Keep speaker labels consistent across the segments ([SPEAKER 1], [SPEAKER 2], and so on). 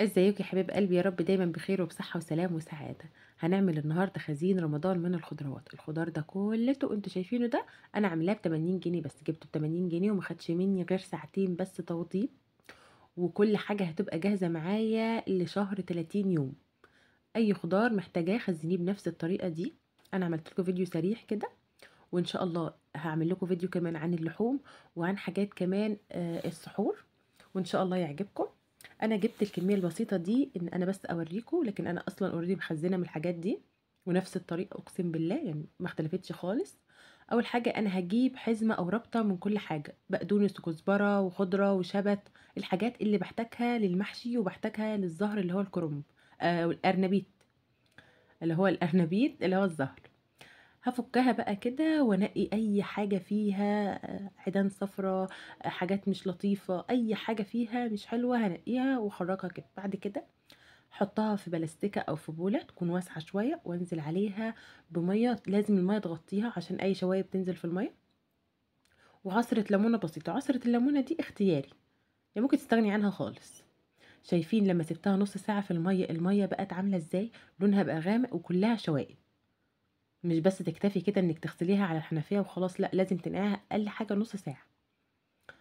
[SPEAKER 1] ازيك يا حبيب قلبي يا رب دايما بخير وبصحة وسلام وسعادة هنعمل النهاردة خزين رمضان من الخضروات الخضار ده كلته انتوا شايفينه ده انا عاملاه ب 80 جنيه بس جبته ب 80 جنيه وما خدش مني غير ساعتين بس توطيب وكل حاجة هتبقى جاهزة معايا لشهر 30 يوم اي خضار محتاجاه خزنيه بنفس الطريقة دي انا عملت لكم فيديو سريع كده وان شاء الله هعمل لكم فيديو كمان عن اللحوم وعن حاجات كمان آه، السحور وان شاء الله يعجبكم انا جبت الكميه البسيطه دي ان انا بس اوريكم لكن انا اصلا اوريدي مخزنه من الحاجات دي ونفس الطريقه اقسم بالله يعني ما اختلفتش خالص اول حاجه انا هجيب حزمه او رابطه من كل حاجه بقدونس وكزبره وخضره وشبت الحاجات اللي بحتاجها للمحشي وبحتاجها للزهر اللي هو الكرنب او آه الارنبيت اللي هو الارنبيت اللي هو الزهر هفكها بقى كده وانقي اي حاجه فيها عيدان آه، صفرة آه، حاجات مش لطيفه اي حاجه فيها مش حلوه هنقيها واخرجها كده بعد كده حطها في بلاستيكه او في بوله تكون واسعه شويه وانزل عليها بميه لازم الميه تغطيها عشان اي شوائب تنزل في الميه وعصره ليمونه بسيطه عصره الليمونه دي اختياري يعني ممكن تستغني عنها خالص شايفين لما سبتها نص ساعه في الميه الميه بقت عامله ازاي لونها بقى غامق وكلها شوائب مش بس تكتفي كده انك تغسليها على الحنفيه وخلاص لا لازم تنقعها اقل حاجه نص ساعه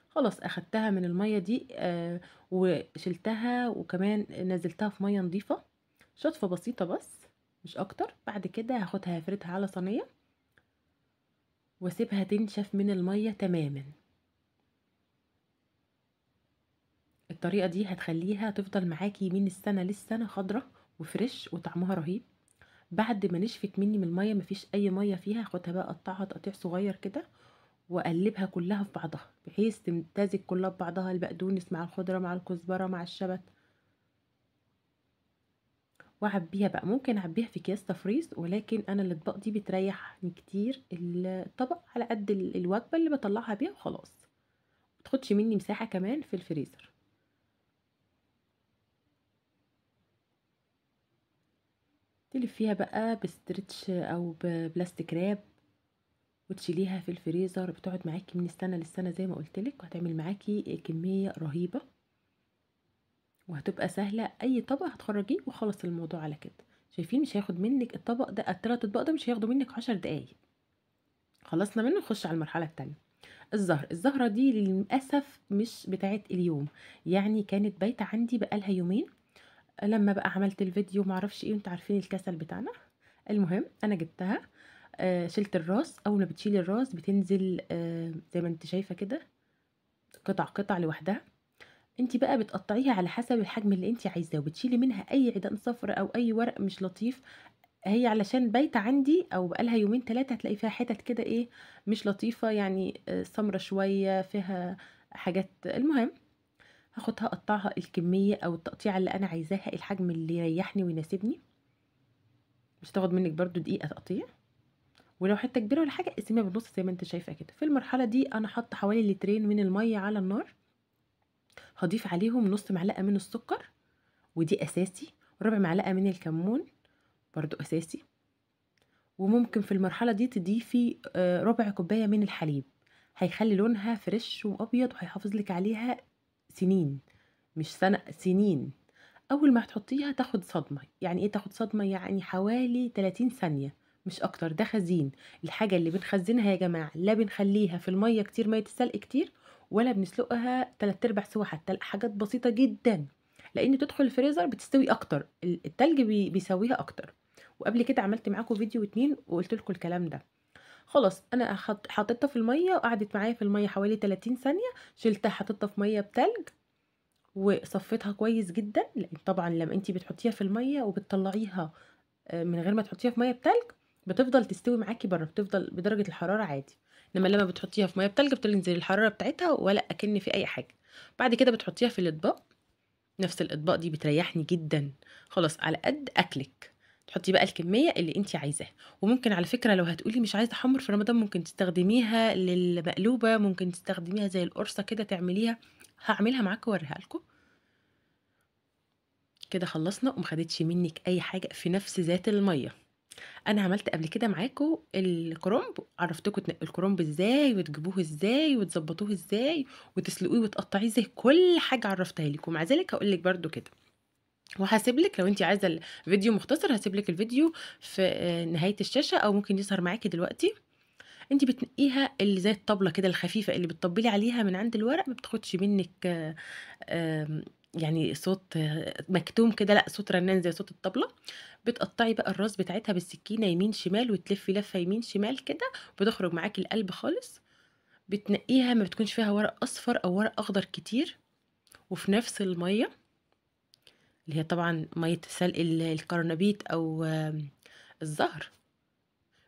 [SPEAKER 1] خلاص اخدتها من الميه دي آه وشلتها وكمان نزلتها في ميه نظيفه شطفه بسيطه بس مش اكتر بعد كده هاخدها هفردها على صينيه واسيبها تنشف من الميه تماما الطريقه دي هتخليها تفضل معاكي من السنه للسنه خضره وفريش وطعمها رهيب بعد ما نشفت مني من الميه مفيش اي ميه فيها هاخدها بقى اقطعها تقطيع صغير كده واقلبها كلها في بعضها بحيث تمتزج كلها في بعضها البقدونس مع الخضره مع الكزبره مع الشبت واعبيها بقى ممكن اعبيها في اكياس تفريز ولكن انا الاطباق دي بتريحني كتير الطبق على قد الوجبه اللي بطلعها بيها وخلاص متاخدش مني مساحه كمان في الفريزر تلفيها بقى بستريتش او ببلاستيك راب وتشيليها في الفريزر بتقعد معاكي من السنه للسنه زي ما قلتلك وهتعمل معاكي كميه رهيبه وهتبقى سهله اي طبق هتخرجيه وخلص الموضوع على كده شايفين مش هياخد منك الطبق ده التلات اطباق ده مش هياخدوا منك عشر دقايق خلصنا منه نخش على المرحله التانية الزهر الزهرة دي للأسف مش بتاعت اليوم يعني كانت بايتة عندي بقالها يومين لما بقى عملت الفيديو معرفش ايه انتوا عارفين الكسل بتاعنا المهم انا جبتها آه، شلت الراس اول ما بتشيلي الراس بتنزل آه، زي ما انت شايفه كده قطع قطع لوحدها انت بقى بتقطعيها على حسب الحجم اللي انت عايزاه وبتشيلي منها اي عيدان صفر او اي ورق مش لطيف هي علشان بايته عندي او بقالها يومين ثلاثه هتلاقي فيها حتت كده ايه مش لطيفه يعني سمره آه، شويه فيها حاجات المهم هاخدها اقطعها الكميه او التقطيعه اللي انا عايزاها الحجم اللي يريحني ويناسبني مش هتاخد منك برضو دقيقه تقطيع ولو حته كبيره ولا حاجه اقسميها بالنص زي ما انت شايفه كده في المرحله دي انا حط حوالي لترين من الميه على النار هضيف عليهم نص معلقه من السكر ودي اساسي ربع معلقه من الكمون برضو اساسي وممكن في المرحله دي تضيفي آه، ربع كوبايه من الحليب هيخلي لونها فريش وابيض وهيحافظ لك عليها سنين مش سنة سنين أول ما هتحطيها تاخد صدمة يعني إيه تاخد صدمة يعني حوالي 30 ثانية مش أكتر ده خزين الحاجة اللي بنخزنها يا جماعة لا بنخليها في المية كتير مية السلق كتير ولا بنسلقها تلات أرباع سوا حتى حاجات بسيطة جدا لأن تدخل الفريزر بتستوي أكتر التلج بيسويها أكتر وقبل كده عملت معاكم فيديو اتنين وقلت لكم الكلام ده خلاص انا حطيتها في الميه وقعدت معايا في الميه حوالي 30 ثانيه شلتها حطيتها في ميه بتلج وصفيتها كويس جدا لان طبعا لما انت بتحطيها في الميه وبتطلعيها آه، من غير ما تحطيها في ميه بتلج بتفضل تستوي معاكي بره بتفضل بدرجه الحراره عادي انما لما بتحطيها في ميه بتلج بتنزل الحراره بتاعتها ولا اكن في اي حاجه بعد كده بتحطيها في الاطباق نفس الاطباق دي بتريحني جدا خلاص على قد اكلك تحطي بقى الكميه اللي انت عايزاها وممكن على فكره لو هتقولي مش عايزه حمر في رمضان ممكن تستخدميها للمقلوبه ممكن تستخدميها زي القرصه كده تعمليها هعملها معاكم واوريها لكم كده خلصنا وما خدتش منك اي حاجه في نفس ذات الميه انا عملت قبل كده معاكم الكرنب عرفتكم تنقوا الكرنب ازاي وتجيبوه ازاي وتظبطوه ازاي وتسلقوه وتقطعيه ازاي كل حاجه عرفتها لكم مع ذلك هقول لك برده كده وهسيب لك لو انت عايزه الفيديو مختصر هسيب لك الفيديو في آه، نهايه الشاشه او ممكن يظهر معاكي دلوقتي انت بتنقيها اللي زي الطبله كده الخفيفه اللي بتطبلي عليها من عند الورق ما بتاخدش منك يعني صوت آه، مكتوم كده لا صوت رنان زي صوت الطبله بتقطعي بقى الراس بتاعتها بالسكينه يمين شمال وتلفي لفه يمين شمال كده بتخرج معاكي القلب خالص بتنقيها ما بتكونش فيها ورق اصفر او ورق اخضر كتير وفي نفس الميه اللي هي طبعا مية سلق الكرنبيت أو الزهر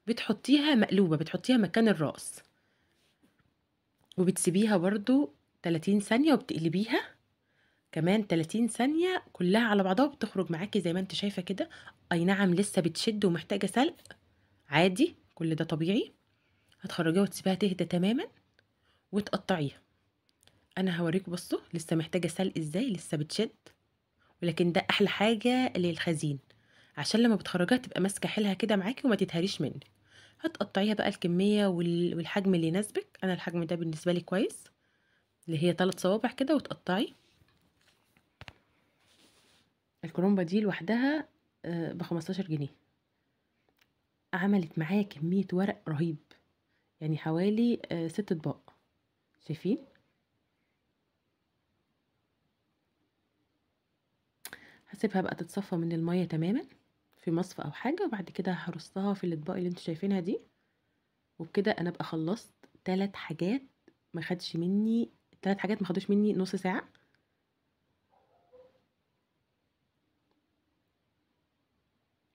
[SPEAKER 1] بتحطيها مقلوبة بتحطيها مكان الرأس وبتسيبيها برضو 30 ثانية وبتقلبيها كمان 30 ثانية كلها على بعضها وبتخرج معاكي زي ما انت شايفة كده اي نعم لسه بتشد ومحتاجة سلق عادي كل ده طبيعي هتخرجيها وتسيبيها تهدى تماما وتقطعيها انا هوريك بصوا لسه محتاجة سلق ازاي لسه بتشد ولكن ده احلى حاجه للخزين عشان لما بتخرجيها تبقى ماسكه حيلها كده معاكي وما تتهريش منك هتقطعيها بقى الكميه والحجم اللي يناسبك انا الحجم ده بالنسبه لي كويس اللي هي ثلاث صوابع كده وتقطعي الكرومبه دي لوحدها آه، ب 15 جنيه عملت معايا كميه ورق رهيب يعني حوالي آه، ست اطباق شايفين هسيبها بقى تتصفى من المية تماما في مصفى او حاجه وبعد كده هرصها في الاطباق اللي انتوا شايفينها دي وبكده انا بقى خلصت ثلاث حاجات ما خدش مني ثلاث حاجات ما خدوش مني نص ساعه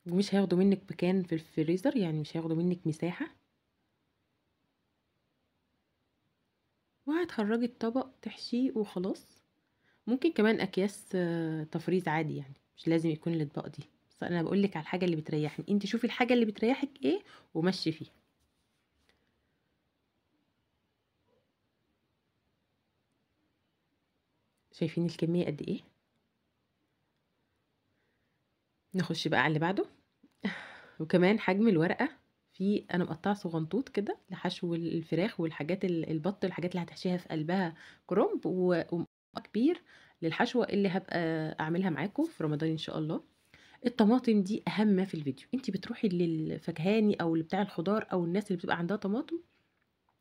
[SPEAKER 1] ومش هياخدوا منك مكان في الفريزر يعني مش هياخدوا منك مساحه وهتخرجي الطبق تحشيه وخلاص ممكن كمان اكياس آه، تفريز عادي يعني مش لازم يكون الاطباق دي بس انا بقولك على الحاجه اللي بتريحني انت شوفي الحاجه اللي بتريحك ايه ومشي فيها شايفين الكميه قد ايه نخش بقى على اللي بعده وكمان حجم الورقه في انا مقطعه صغنطوط كده لحشو الفراخ والحاجات البط الحاجات اللي هتحشيها في قلبها كرومب و... كبير للحشوة اللي هبقى أعملها معاكم في رمضان إن شاء الله الطماطم دي أهم ما في الفيديو انت بتروحي للفكهاني أو بتاع الخضار أو الناس اللي بتبقى عندها طماطم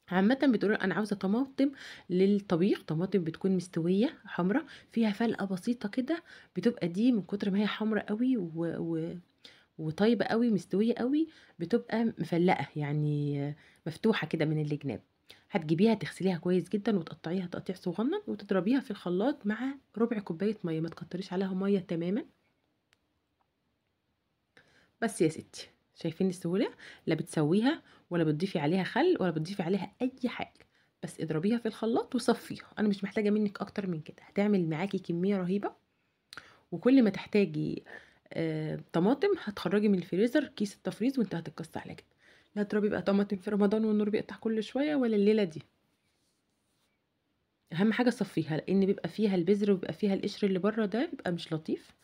[SPEAKER 1] عامة بتقول أنا عاوزة طماطم للطبيخ طماطم بتكون مستوية حمرة فيها فلقة بسيطة كده بتبقى دي من كتر ما هي حمرة قوي و... و... وطيبة قوي مستوية قوي بتبقى مفلقة يعني مفتوحة كده من الجناب هتجيبيها تغسليها كويس جدا وتقطعيها تقطيع صغنن وتضربيها في الخلاط مع ربع كوبايه ميه ما تكتريش عليها ميه تماما بس يا ستي شايفين السهوله لا بتسويها ولا بتضيفي عليها خل ولا بتضيفي عليها اي حاجه بس اضربيها في الخلاط وصفيها انا مش محتاجه منك اكتر من كده هتعمل معاكي كميه رهيبه وكل ما تحتاجي آه، طماطم هتخرجي من الفريزر كيس التفريز وانت هتتكسي على كده لا ترى بيبقى طماطم في رمضان والنور بيقطع كل شويه ولا الليله دي اهم حاجه صفيها لان بيبقى فيها البذر وبيبقى فيها القشر اللي بره ده بيبقى مش لطيف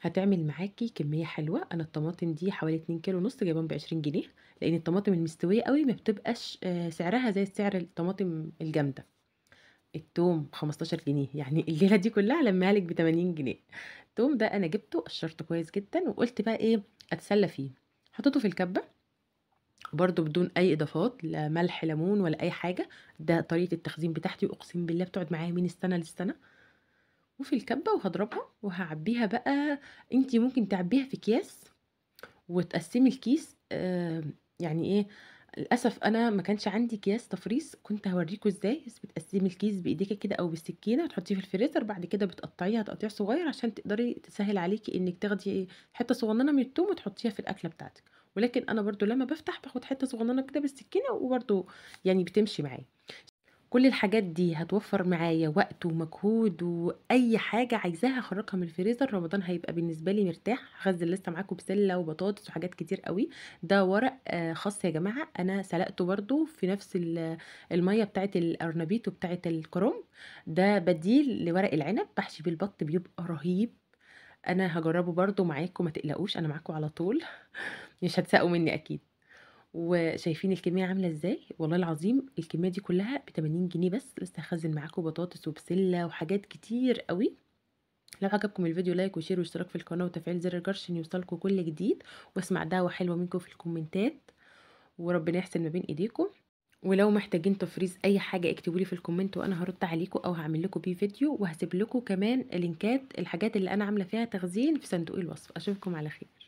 [SPEAKER 1] هتعمل معاكي كميه حلوه انا الطماطم دي حوالي 2 كيلو ونص جايبهم ب 20 جنيه لان الطماطم المستويه قوي ما بتبقاش آه، سعرها زي سعر الطماطم الجامده التوم 15 جنيه يعني الليله دي كلها لما لك ب 80 جنيه التوم ده انا جبته قشرته كويس جدا وقلت بقى ايه اتسلى فيه حطيته في الكبه برضو بدون اي اضافات لا ملح ليمون ولا اي حاجه ده طريقه التخزين بتاعتي اقسم بالله بتقعد معايا من السنه للسنه وفي الكبه وهضربها وهعبيها بقى انتي ممكن تعبيها في اكياس وتقسمي الكيس يعني ايه للاسف انا ما كانش عندي اكياس تفريز كنت هوريكم ازاي بتقسمي الكيس بايديكي كده او بالسكينه وتحطيه في الفريزر بعد كده بتقطعيها تقطيع صغير عشان تقدري تسهل عليكي انك تاخدي حته صغننه من التوم وتحطيها في الاكله بتاعتك ولكن انا برضو لما بفتح باخد حته صغننه كده بالسكينه وبرضو يعني بتمشي معايا كل الحاجات دي هتوفر معايا وقت ومجهود واي حاجه عايزاها هخرجها من الفريزر رمضان هيبقى بالنسبه لي مرتاح هخزن لسه معاكم بسله وبطاطس وحاجات كتير قوي ده ورق آه، خاص يا جماعه انا سلقته برده في نفس الميه بتاعه الارنبيط وبتاعه الكروم ده بديل لورق العنب بحشي بالبط بيبقى رهيب انا هجربه برده معاكم ما تقلقوش انا معاكم على طول مش هتساقوا مني اكيد وشايفين الكميه عامله ازاي والله العظيم الكميه دي كلها ب 80 جنيه بس بس هخزن معاكم بطاطس وبسله وحاجات كتير قوي لو عجبكم الفيديو لايك وشير واشتراك في القناه وتفعيل زر الجرس عشان يوصلكم كل جديد واسمع دعوه حلوه منكم في الكومنتات وربنا يحسن ما بين ايديكم ولو محتاجين تفريز اي حاجه اكتبوا لي في الكومنت وانا هرد عليكم او هعمل لكم بيه فيديو وهسيب لكم كمان لينكات الحاجات اللي انا عامله فيها تخزين في صندوق الوصف اشوفكم على خير